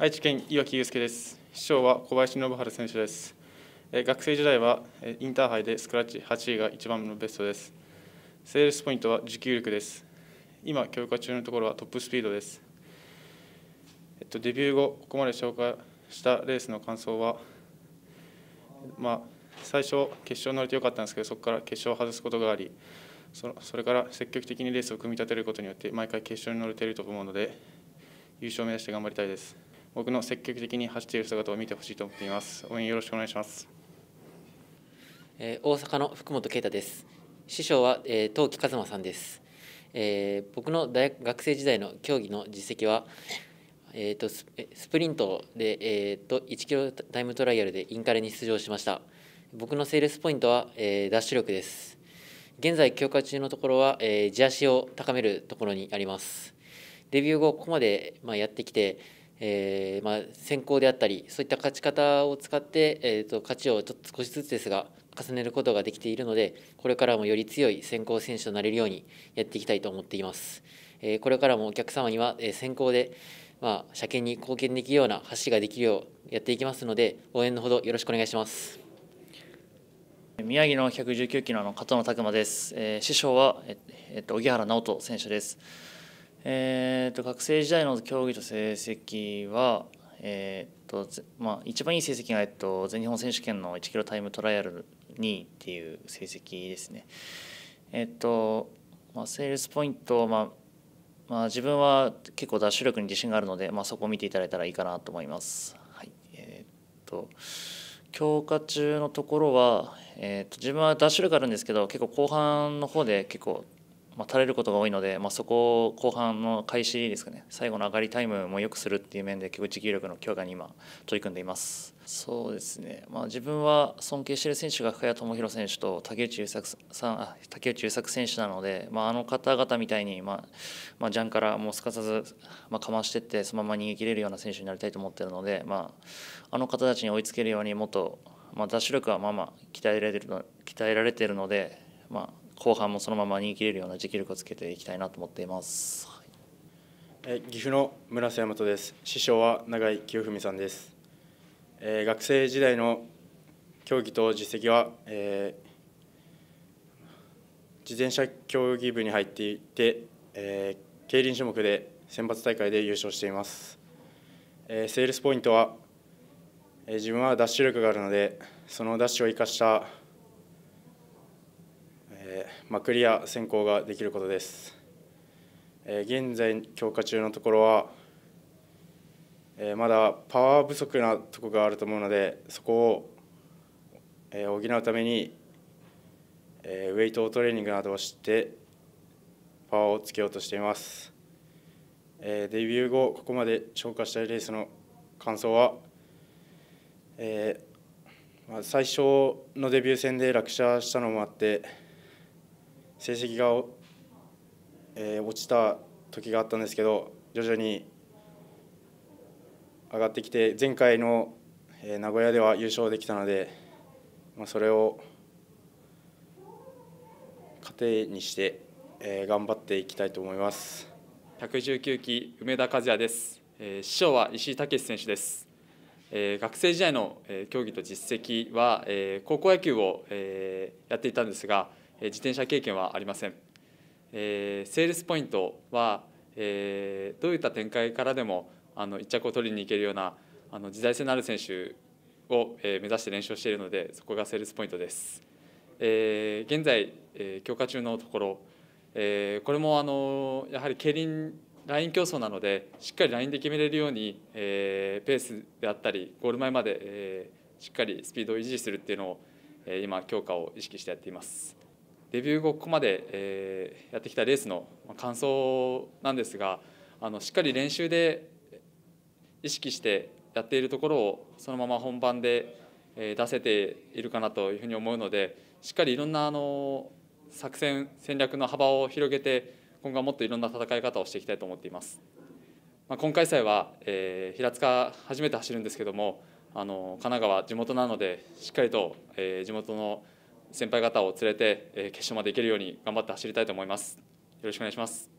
愛知県岩木祐介です。師匠は小林信春選手です。学生時代はインターハイでスクラッチ8位が一番のベストです。セールスポイントは持久力です。今、強化中のところはトップスピードです。えっと、デビュー後、ここまで紹介したレースの感想は、まあ、最初、決勝乗れてよかったんですけど、そこから決勝を外すことがあり、そそれから積極的にレースを組み立てることによって、毎回決勝に乗れていると思うので、優勝を目指して頑張りたいです。僕の積極的に走っている姿を見てほしいと思っています応援よろしくお願いします、えー、大阪の福本啓太です師匠は、えー、東木一馬さんです、えー、僕の大学学生時代の競技の実績はえーと、とスプリントで、えーと、と1キロタイムトライアルでインカレに出場しました僕のセールスポイントは、えー、ダッシュ力です現在強化中のところは、えー、地足を高めるところにありますデビュー後ここまで、まあ、やってきてえー、まあ、先行であったりそういった勝ち方を使って、えーと、勝ちをちょっと少しずつですが重ねることができているのでこれからもより強い先行選手となれるようにやっていきたいと思っています。えー、これからもお客様には、え先行で、まあ、車検に貢献できるような橋ができるようやっていきますので応援のほどよろしくお願いします。宮城の119キロの加藤の拓磨です、えー、師匠は、えっと、荻原直人選手です。えーと、学生時代の競技と成績は、えーとまあ、一番いい成績が、えっと、全日本選手権の1キロタイムトライアル2位っていう成績ですね。えっとまあ、セールスポイント、まあまあ、自分は結構ダッシュ力に自信があるので、まあ、そこを見ていただいたらいいかなと思います。はいえー、っと強化中のところは、えー、っと自分はダッシュ力あるんですけど結構後半の方で結構まあ、垂れることが多いので、まあ、そこを後半の開始ですかね最後の上がりタイムもよくするっていう面で結構持久力の強化に今取り組んでいますそうですね、まあ、自分は尊敬している選手が深谷智弘選手と竹内優作さんあ竹内優作選手なので、まあ、あの方々みたいに、まあまあ、ジャンからもうすかさず、まあ、かましていってそのまま逃げ切れるような選手になりたいと思っているので、まあ、あの方たちに追いつけるようにもっと、まあ、ダッ力はまあまあ鍛えられてる鍛えられているので、まあ、後半もそのまま逃げ切れるような持久力をつけていきたいなと思っています。は岐阜の村瀬山とです。師匠は永井清文さんです。えー、学生時代の競技と実績は、えー、自転車競技部に入っていて、えー、競輪種目で選抜大会で優勝しています。えー、セールスポイントは、えー、自分はダッシュ力があるのでそのダッシュを生かしたまあ、クリア選考ができることです、えー、現在強化中のところは、えー、まだパワー不足なとこがあると思うのでそこを、えー、補うために、えー、ウェイトトレーニングなどをしてパワーをつけようとしています、えー、デビュー後ここまで消化したレースの感想は、えーまあ、最初のデビュー戦で落車したのもあって成績が、えー、落ちた時があったんですけど徐々に上がってきて前回の、えー、名古屋では優勝できたので、まあ、それを糧にして、えー、頑張っていきたいと思います。119期梅田和也です、えー、師匠は石井武選手です、えー、学生時代の、えー、競技と実績は、えー、高校野球を、えー、やっていたんですが自転車経験はありません。えー、セールスポイントは、えー、どういった展開からでもあの1着を取りに行けるようなあの時代性のある選手を、えー、目指して練習しているのでそこがセールスポイントです。えー、現在、えー、強化中のところ、えー、これもあのやはり競輪ライン競争なのでしっかりラインで決めれるように、えー、ペースであったりゴール前まで、えー、しっかりスピードを維持するっていうのを、え今強化を意識してやっています。デビュー後ここまで、えやってきたレースの感想なんですがあのしっかり練習で意識してやっているところをそのまま本番で出せているかなというふうに思うのでしっかりいろんなあの作戦戦略の幅を広げて今後はもっといろんな戦い方をしていきたいと思っています。まあ、今回催は、え平塚初めて走るんですけどもあの神奈川地元なのでしっかりと、え地元の先輩方を連れて決勝まで行けるように頑張って走りたいと思います。よろしくお願いします。